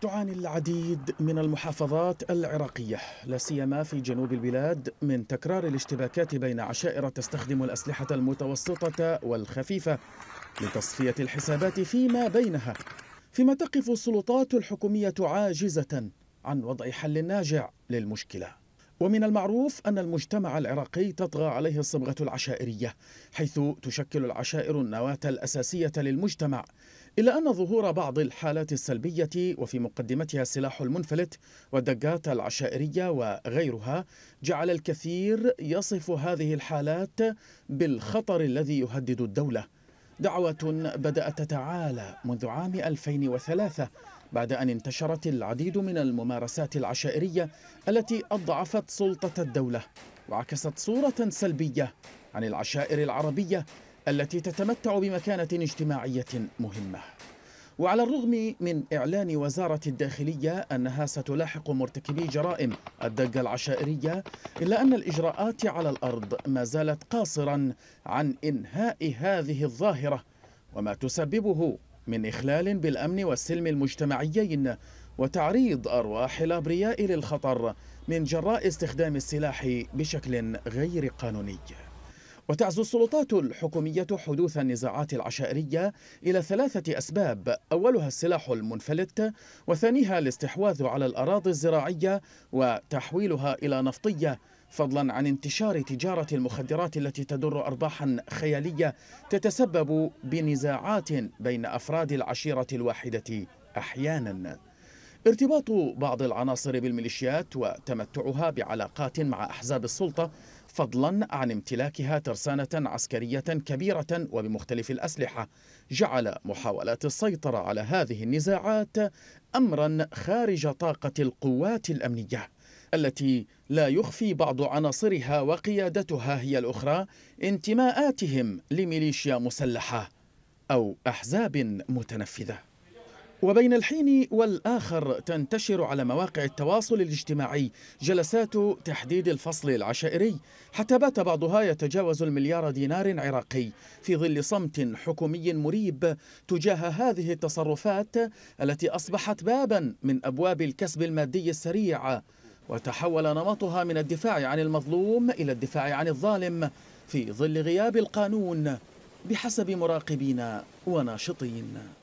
تعاني العديد من المحافظات العراقية لا سيما في جنوب البلاد من تكرار الاشتباكات بين عشائر تستخدم الأسلحة المتوسطة والخفيفة لتصفية الحسابات فيما بينها فيما تقف السلطات الحكومية عاجزة عن وضع حل ناجع للمشكله ومن المعروف أن المجتمع العراقي تطغى عليه الصبغة العشائرية حيث تشكل العشائر النواة الأساسية للمجتمع إلا أن ظهور بعض الحالات السلبية وفي مقدمتها السلاح المنفلت والدقات العشائرية وغيرها جعل الكثير يصف هذه الحالات بالخطر الذي يهدد الدولة دعوة بدأت تتعالى منذ عام 2003 بعد أن انتشرت العديد من الممارسات العشائرية التي أضعفت سلطة الدولة وعكست صورة سلبية عن العشائر العربية التي تتمتع بمكانة اجتماعية مهمة وعلى الرغم من إعلان وزارة الداخلية أنها ستلاحق مرتكبي جرائم الدقة العشائرية إلا أن الإجراءات على الأرض ما زالت قاصرا عن إنهاء هذه الظاهرة وما تسببه من إخلال بالأمن والسلم المجتمعيين وتعريض أرواح الأبرياء للخطر من جراء استخدام السلاح بشكل غير قانوني وتعزو السلطات الحكومية حدوث النزاعات العشائرية إلى ثلاثة أسباب أولها السلاح المنفلت وثانيها الاستحواذ على الأراضي الزراعية وتحويلها إلى نفطية فضلا عن انتشار تجارة المخدرات التي تدر أرباحا خيالية تتسبب بنزاعات بين أفراد العشيرة الواحدة أحيانا ارتباط بعض العناصر بالميليشيات وتمتعها بعلاقات مع أحزاب السلطة فضلا عن امتلاكها ترسانة عسكرية كبيرة وبمختلف الأسلحة جعل محاولات السيطرة على هذه النزاعات أمرا خارج طاقة القوات الأمنية التي لا يخفي بعض عناصرها وقيادتها هي الأخرى انتماءاتهم لميليشيا مسلحة أو أحزاب متنفذة وبين الحين والآخر تنتشر على مواقع التواصل الاجتماعي جلسات تحديد الفصل العشائري حتى بات بعضها يتجاوز المليار دينار عراقي في ظل صمت حكومي مريب تجاه هذه التصرفات التي أصبحت بابا من أبواب الكسب المادي السريع وتحول نمطها من الدفاع عن المظلوم إلى الدفاع عن الظالم في ظل غياب القانون بحسب مراقبين وناشطين